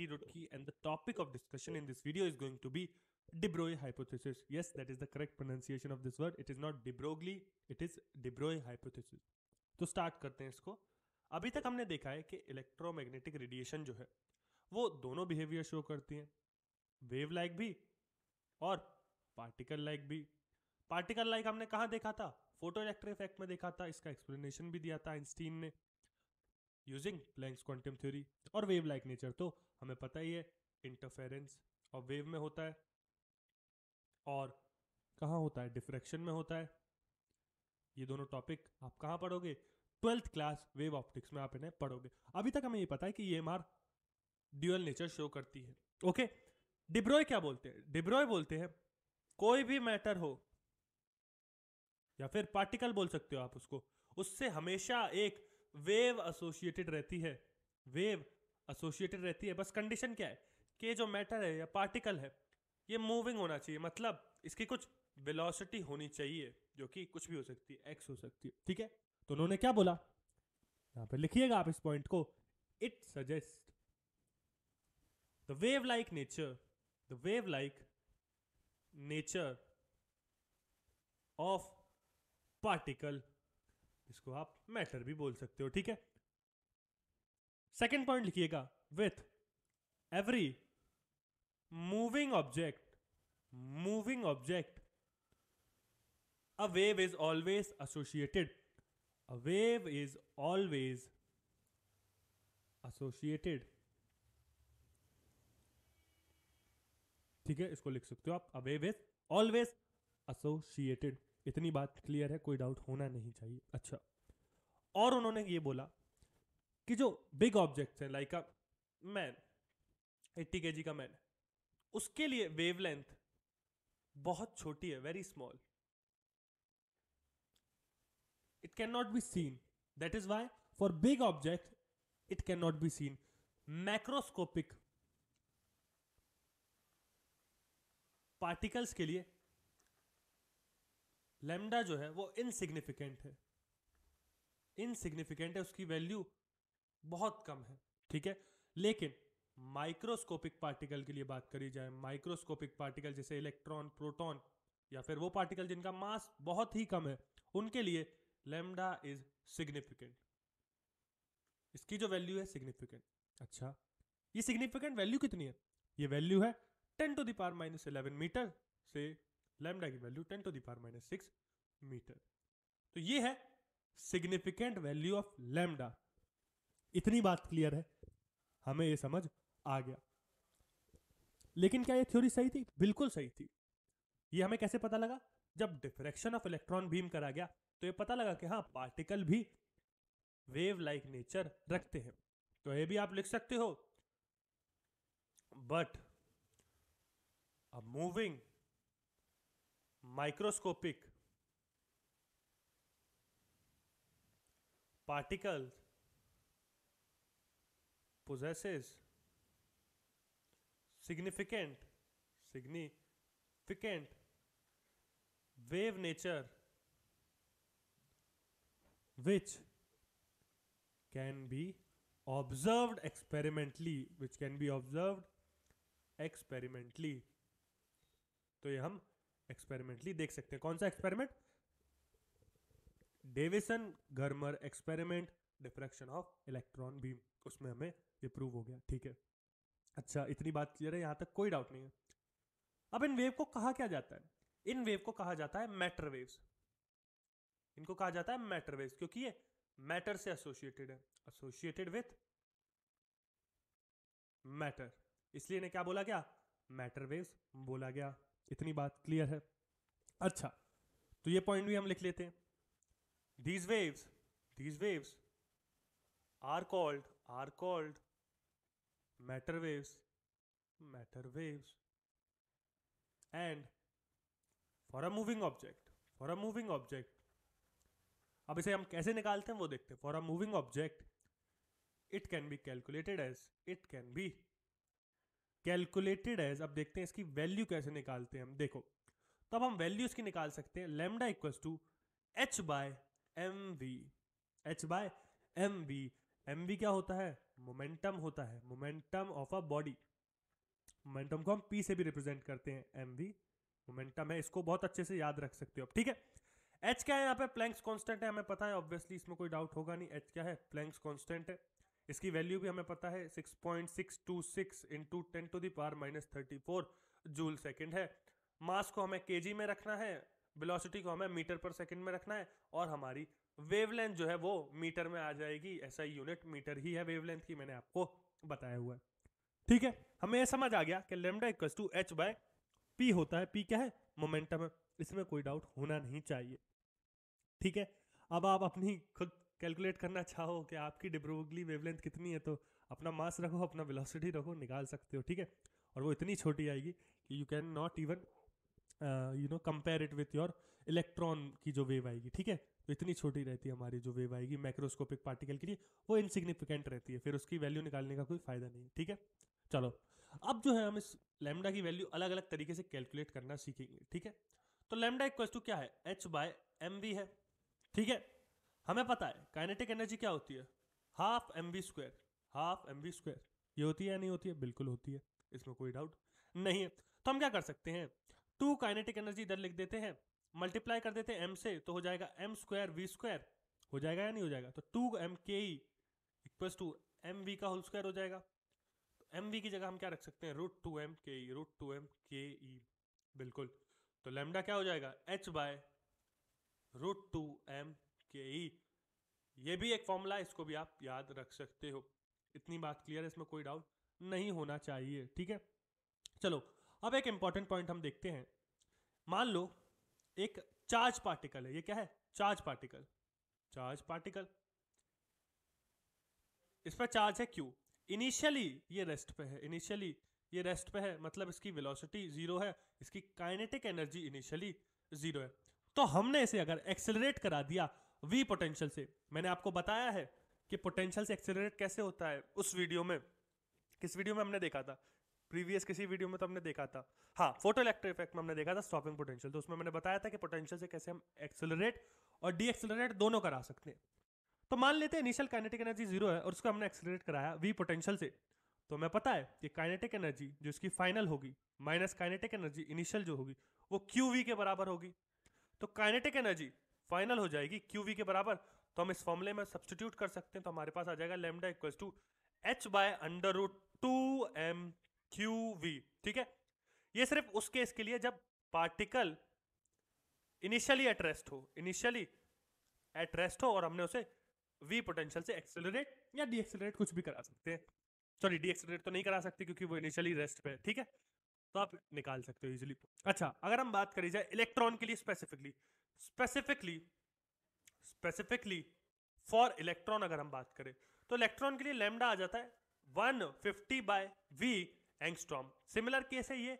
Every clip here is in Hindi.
Betty Rudke and the topic of discussion in this video is going to be De Broglie hypothesis. Yes, that is the correct pronunciation of this word. It is not De Broglie, it is De Broglie hypothesis. तो स्टार्ट करते हैं इसको अभी तक हमने देखा है कि इलेक्ट्रोमैग्नेटिक रेडिएशन जो है वो दोनों बिहेवियर शो करती हैं वेव लाइक भी और पार्टिकल लाइक भी पार्टिकल लाइक हमने कहा देखा था फोटो इलेक्ट्रिक इफेक्ट में देखा था इसका एक्सप्लेनेशन भी दिया था आइंस्टीन ने यूजिंग प्लैंक्स क्वांटम थ्योरी और वेव लाइक नेचर तो हमें पता ही है इंटरफेरेंस और वेव में होता है और कहाँ होता है डिफ्रैक्शन में होता है ये दोनों टॉपिक आप कहाँ पढ़ोगे ट्वेल्थ क्लास वेव ऑप्टिक्स में आप इन्हें पढ़ोगे अभी तक हमें ये पता है कि ये M R dual nature show करती है ओके डिब्रोय क्या बोलते हैं डिब्रोय बोलते हैं कोई भी मैटर हो या फिर पार्टिकल बोल सकते हो आप उसको उससे हमेशा एक वेव एसोसिएटेड रहती है वेव एसोसिएटेड रहती है बस कंडीशन क्या है कि जो मैटर है या पार्टिकल है ये मूविंग होना चाहिए मतलब इसकी कुछ वेलोसिटी होनी चाहिए जो कि कुछ भी हो सकती है एक्स हो सकती है ठीक है तो उन्होंने क्या बोला यहां पर लिखिएगा आप इस पॉइंट को it suggest the wave like nature the wave like nature of particle इसको आप मैटर भी बोल सकते हो ठीक है सेकेंड पॉइंट लिखिएगा with every moving object moving object a wave is always associated a wave is always associated ठीक है इसको लिख सकते हो आप a wave is always associated इतनी बात क्लियर है कोई डाउट होना नहीं चाहिए अच्छा और उन्होंने ये बोला कि जो बिग ऑब्जेक्ट्स हैं लाइक अ मैन एट्टी के का मैन उसके लिए वेवलेंथ बहुत छोटी है very small it can not be seen that is why for big object it can not be seen macroscopic particles के लिए लेमडा जो है वो इनसिग्निफिकेंट है इनसिग्निफिकेंट है उसकी वैल्यू बहुत कम है ठीक है लेकिन माइक्रोस्कोपिक पार्टिकल के लिए बात करी जाए माइक्रोस्कोपिक पार्टिकल जैसे इलेक्ट्रॉन प्रोटॉन या फिर वो पार्टिकल जिनका मास बहुत ही कम है उनके लिए लेमडा इज सिग्निफिकेंट इसकी जो वैल्यू है सिग्निफिकेंट अच्छा ये सिग्निफिकेंट वैल्यू कितनी है ये वैल्यू है ten to the power minus eleven metre से लेमडा की value ten to the power minus six metre तो ये है सिग्निफिकेंट वैल्यू ऑफ लेमडा इतनी बात क्लियर है हमें ये समझ आ गया लेकिन क्या ये थ्योरी सही थी बिल्कुल सही थी ये हमें कैसे पता लगा जब डिफ्रेक्शन ऑफ इलेक्ट्रॉन बीम करा गया तो ये पता लगा कि हाँ पार्टिकल भी वेव लाइक नेचर रखते हैं तो ये भी आप लिख सकते हो but a moving microscopic particles possesses significant significant wave nature which can be observed experimentally which can be observed experimentally तो ये हम एक्सपेरिमेंटली देख सकते हैं कौन सा experiment Davisson Germer experiment diffraction of electron beam उसमें हमें ये प्रूव हो गया ठीक है अच्छा इतनी बात क्लियर है यहाँ तक कोई डाउट नहीं है अब इन वेव को कहा क्या जाता है इन वेव को कहा जाता है मैटर वेव्स इनको कहा जाता है मैटर वेव्स क्योंकि ये मैटर से एसोसिएटेड है एसोसिएटेड विथ मैटर इसलिए इन्हें क्या बोला गया मैटर वेव्स बोला गया इतनी बात क्लियर है अच्छा तो ये पॉइंट भी हम लिख लेते हैं these waves these waves are called are called matter waves matter waves and for a moving object for a moving object अब इसे हम कैसे निकालते हैं वो देखते हैं for a moving object it can be calculated as it can be calculated as अब देखते हैं इसकी वैल्यू कैसे निकालते हैं हम देखो तो अब हम वैल्यू इसकी निकाल सकते हैं lambda equal to h by m v h by m v m क्या होता है मोमेंटम होता है momentum of a body momentum को हम पी से भी रिप्रेजेंट करते हैं एम मोमेंटम है इसको बहुत अच्छे से याद रख सकते हो आप ठीक है एच क्या है यहाँ पे प्लैंक्स कॉन्स्टेंट है हमें पता है ऑब्वियसली इसमें कोई डाउट होगा नहीं एच क्या है प्लैंक्स कॉन्स्टेंट है इसकी वैल्यू भी हमें पता है six point six two six into ten to the power minus thirty four joule second है मास को हमें के में रखना है वेलोसिटी को हमें मीटर पर सेकेंड में रखना है और हमारी वेवलेंथ जो है वो मीटर में आ जाएगी ऐसा यूनिट मीटर ही है वेवलेंथ की मैंने आपको बताया हुआ है ठीक है हमें यह समझ आ गया कि lambda equal to h by p होता है पी क्या है मोमेंटम है इसमें कोई डाउट होना नहीं चाहिए ठीक है अब आप अपनी खुद कैलकुलेट करना चाहो कि आपकी डिब्रोगली वेवलेंथ कितनी है तो अपना मास रखो अपना वेलोसिटी रखो निकाल सकते हो ठीक है और वो इतनी छोटी आएगी कि you can not even you know compare it with your electron की जो वेव आएगी ठीक है इतनी छोटी रहती है हमारी जो वेव आएगी माइक्रोस्कोपिक पार्टिकल के लिए वो इनसिग्निफिकेंट रहती है फिर उसकी वैल्यू निकालने का कोई फायदा नहीं है ठीक है चलो अब जो है हम इस लेमडा की वैल्यू अलग अलग तरीके से कैलकुलेट करना सीखेंगे ठीक है तो लेमडा इक्वल टू क्या है एच बाय एम वी है ठीक है हमें पता है काइनेटिक एनर्जी क्या होती है half m v square half m v square ये होती है या नहीं होती है बिल्कुल होती है इसमें कोई डाउट नहीं है तो हम क्या कर सकते हैं टू काइनेटिक एनर्जी इधर लिख देते हैं मल्टीप्लाई कर देते हैं एम से तो हो जाएगा एम स्क्वायर वी स्क्वायर हो जाएगा या नहीं हो जाएगा तो two m k e equals to m v का होल स्क्वायर हो जाएगा तो एम वी की जगह हम क्या रख सकते हैं रूट टू एम के ई रूट टू एम के ई बिल्कुल तो लेमडा क्या हो जाएगा h by root two m k e ये भी एक फॉर्मूला है इसको भी आप याद रख सकते हो इतनी बात क्लियर है इसमें कोई डाउट नहीं होना चाहिए ठीक है चलो अब एक इंपॉर्टेंट पॉइंट हम देखते हैं मान लो एक चार्ज पार्टिकल है ये क्या है चार्ज पार्टिकल चार्ज पार्टिकल इस पर चार्ज है क्यू इनिशियली ये रेस्ट पे है इनिशियली ये रेस्ट पे है मतलब इसकी वेलोसिटी जीरो है इसकी काइनेटिक एनर्जी इनिशियली जीरो है तो हमने इसे अगर एक्सेलरेट करा दिया वी पोटेंशियल से मैंने आपको बताया है कि पोटेंशियल से एक्सेलरेट कैसे होता है उस वीडियो में किस वीडियो में हमने देखा था प्रीवियस किसी वीडियो में तो हमने देखा था हाँ फोटो इलेक्ट्रिक इफेक्ट में हमने देखा था स्टॉपिंग पोटेंशियल तो उसमें मैंने बताया था कि पोटेंशियल से कैसे हम एक्सेलरेट और डी एक्सेलरेट दोनों करा सकते हैं तो मान लेते हैं इनिशियल काइनेटिक एनर्जी जीरो है और उसको हमने एक्सेलरेट कराया वी पोटेंशियल से तो हमें पता है कि काइनेटिक एनर्जी जो इसकी फाइनल होगी माइनस काइनेटिक एनर्जी इनिशियल जो होगी वो क्यू वी के बराबर होगी तो काइनेटिक एनर्जी फाइनल हो जाएगी क्यू वी के बराबर तो हम इस फॉर्मूले में सब्सटीट्यूट कर सकते हैं तो हमारे पास आ जाएगा lambda equal to h by under root two m q v ठीक है ये सिर्फ उस केस के लिए जब पार्टिकल इनिशियली एट हो इनिशियली एट हो और हमने उसे वी पोटेंशियल से एक्सेलरेट या डी एक्सेलरेट कुछ भी करा सकते हैं सॉरी डी एक्सेलरेट तो नहीं करा सकते क्योंकि वो इनिशियली रेस्ट पे ठीक है तो आप निकाल सकते हो इजिली अच्छा अगर हम बात करी जाए इलेक्ट्रॉन के लिए specifically specifically specifically for electron अगर हम बात करें तो इलेक्ट्रॉन के लिए लेमडा आ जाता है 150 fifty by v angstrom similar case है ये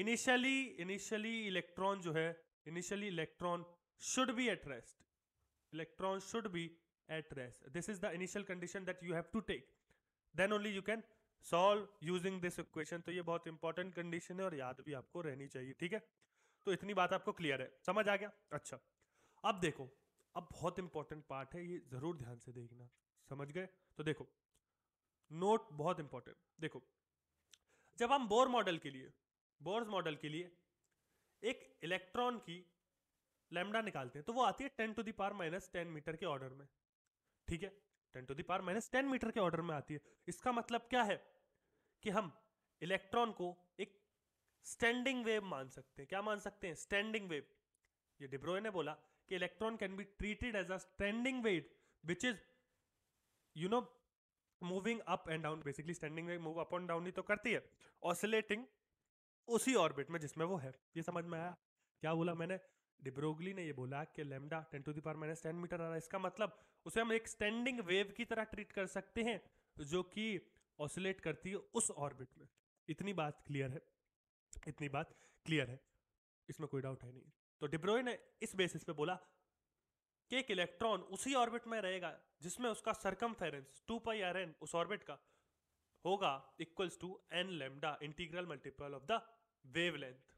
इनिशियली इनिशियली इलेक्ट्रॉन जो है initially electron should be at rest electron should be at rest this is the initial condition that you have to take then only you can solve using this equation तो ये बहुत इंपॉर्टेंट कंडीशन है और याद भी आपको रहनी चाहिए ठीक है तो इतनी बात आपको क्लियर है समझ आ गया अच्छा अब देखो अब बहुत इंपॉर्टेंट पार्ट है ये जरूर ध्यान से देखना समझ गए तो देखो नोट बहुत इंपॉर्टेंट देखो जब हम बोर मॉडल के लिए बोर्स मॉडल के लिए एक इलेक्ट्रॉन की लेमडा निकालते हैं तो वो आती है ten to the power minus ten metre के ऑर्डर में ठीक है ten to the power minus ten metre के ऑर्डर में आती है इसका मतलब क्या है कि हम इलेक्ट्रॉन को एक स्टैंडिंग वेव मान सकते हैं क्या मान सकते हैं स्टैंडिंग वेव ये डिब्रोए ने बोला कि electron can be treated as a standing wave which is you know moving up and down basically standing wave move up and down ही तो करती है ऑसिलेटिंग उसी ऑर्बिट में जिसमें वो है ये समझ में आया क्या बोला मैंने डिब्रोगली ने ये बोला कि lambda ten to the power minus ten metre आ रहा है इसका मतलब उसे हम एक स्टैंडिंग वेव की तरह ट्रीट कर सकते हैं जो कि ऑसिलेट करती है उस ऑर्बिट में इतनी बात क्लियर है इतनी बात क्लियर है इसमें कोई डाउट है नहीं तो डिब्रोई ने इस बेसिस पे बोला कि एक इलेक्ट्रॉन उसी ऑर्बिट में रहेगा जिसमें उसका circumference two pi r n उस ऑर्बिट का होगा equals to n lambda integral multiple of the wavelength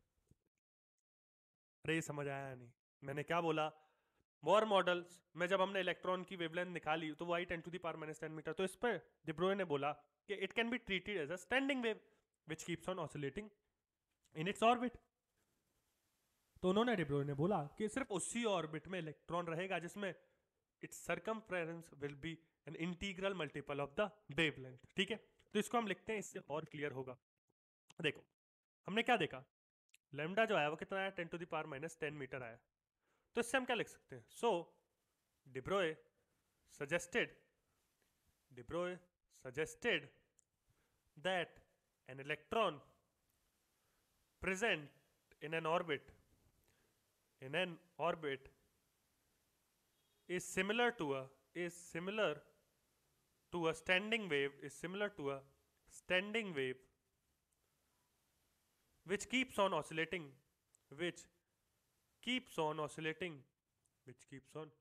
अरे समझ आया नहीं मैंने क्या बोला वॉर मॉडल्स में जब हमने इलेक्ट्रॉन की वेवलेंथ निकाली तो वो आई ten to the power minus ten metre तो इस पर डिब्रोए ने बोला कि it can be treated as a standing wave which keeps on oscillating in its orbit तो उन्होंने डिब्रो ने बोला कि सिर्फ उसी ऑर्बिट में इलेक्ट्रॉन रहेगा जिसमें its circumference will be n integral multiple of the wavelength ठीक है तो इसको हम लिखते हैं इससे और क्लियर होगा देखो हमने क्या देखा लेमडा जो आया वो कितना आया ten to the power minus ten metre आया तो इससे हम क्या लिख सकते हैं so de Broglie suggested de Broglie suggested that an electron present in an orbit in an orbit is similar to a is similar to a standing wave is similar to a standing wave which keeps on oscillating which keeps on oscillating which keeps on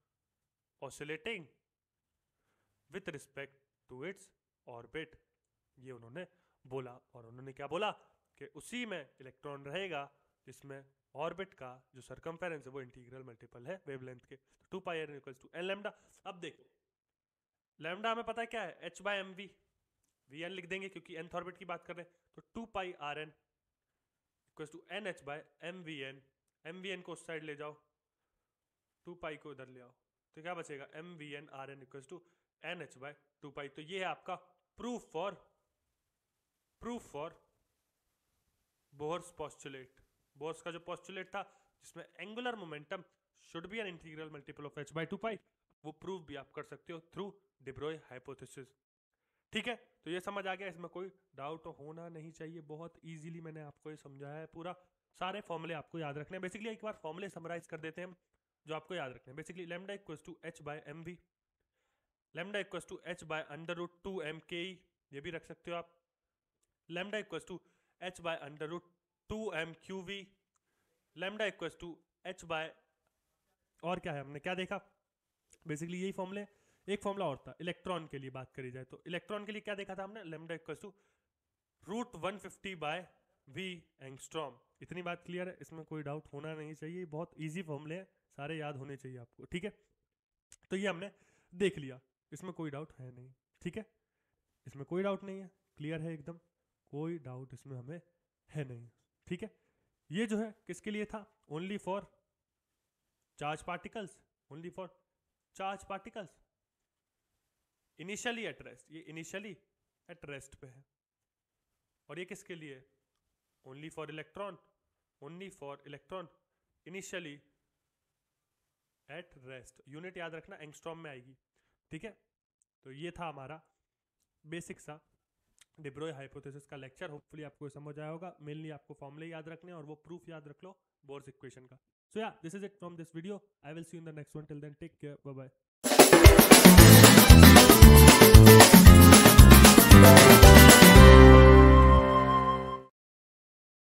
oscillating with respect to its orbit ये उन्होंने बोला और उन्होंने क्या बोला कि उसी में इलेक्ट्रॉन रहेगा जिसमें ऑर्बिट का जो सरकमफेरेंस है वो इंटीग्रल मल्टीपल है वेवलेंथ के तो two pi r equals to n lambda अब देखो लेमडा हमें पता है क्या है h by m v v n लिख देंगे क्योंकि एन ऑर्बिट की बात कर रहे हैं तो two pi r n equals to n h by m v n m v n को उस साइड ले जाओ टू पाई को इधर ले आओ तो क्या बचेगा m v n r n equals to n h by two pi तो ये है आपका proof for proof for Bohr's postulate बोस का जो पॉस्टुलेट था जिसमें angular momentum should be n integral multiple of h by two pi वो प्रूव भी आप कर सकते हो थ्रू डिब्रोय हाइपोथेसिस ठीक है तो ये समझ आ गया इसमें कोई डाउट होना नहीं चाहिए बहुत ईजिली मैंने आपको ये समझाया है पूरा सारे फॉर्मुले आपको याद रखने हैं बेसिकली एक बार फॉर्मुले समराइज कर देते हैं जो आपको याद रखने हैं basically lambda equal to h by m v lambda equal to h by under root two m k e ये भी रख सकते हो आप lambda equal to h by under root two m q v lambda equal to h by और क्या है हमने क्या देखा बेसिकली यही फॉर्मूले एक फॉर्मूला और था इलेक्ट्रॉन के लिए बात करी जाए तो इलेक्ट्रॉन के लिए क्या देखा था हमने lambda equal to root one fifty by v angstrom इतनी बात क्लियर है इसमें कोई डाउट होना नहीं चाहिए बहुत ईजी फॉर्मूले हैं सारे याद होने चाहिए आपको ठीक है तो ये हमने देख लिया इसमें कोई डाउट है नहीं ठीक है इसमें कोई डाउट नहीं है क्लियर है एकदम कोई डाउट इसमें हमें है नहीं ठीक है ये जो है किसके लिए था only for charge particles only for charge particles initially at rest ये इनिशियली एट रेस्ट पे है और ये किसके लिए only for electron only for electron initially at rest unit याद रखना एंगस्ट्रॉम में आएगी ठीक है तो ये था हमारा बेसिक सा डिब्रोय हाइपोथेसिस का लेक्चर होपफुली आपको समझ आया होगा मेनली आपको फॉर्मुले याद रखने और वो प्रूफ याद रख लो बोर्स इक्वेशन का so yeah this is it from this video I will see in the next one till then take care bye bye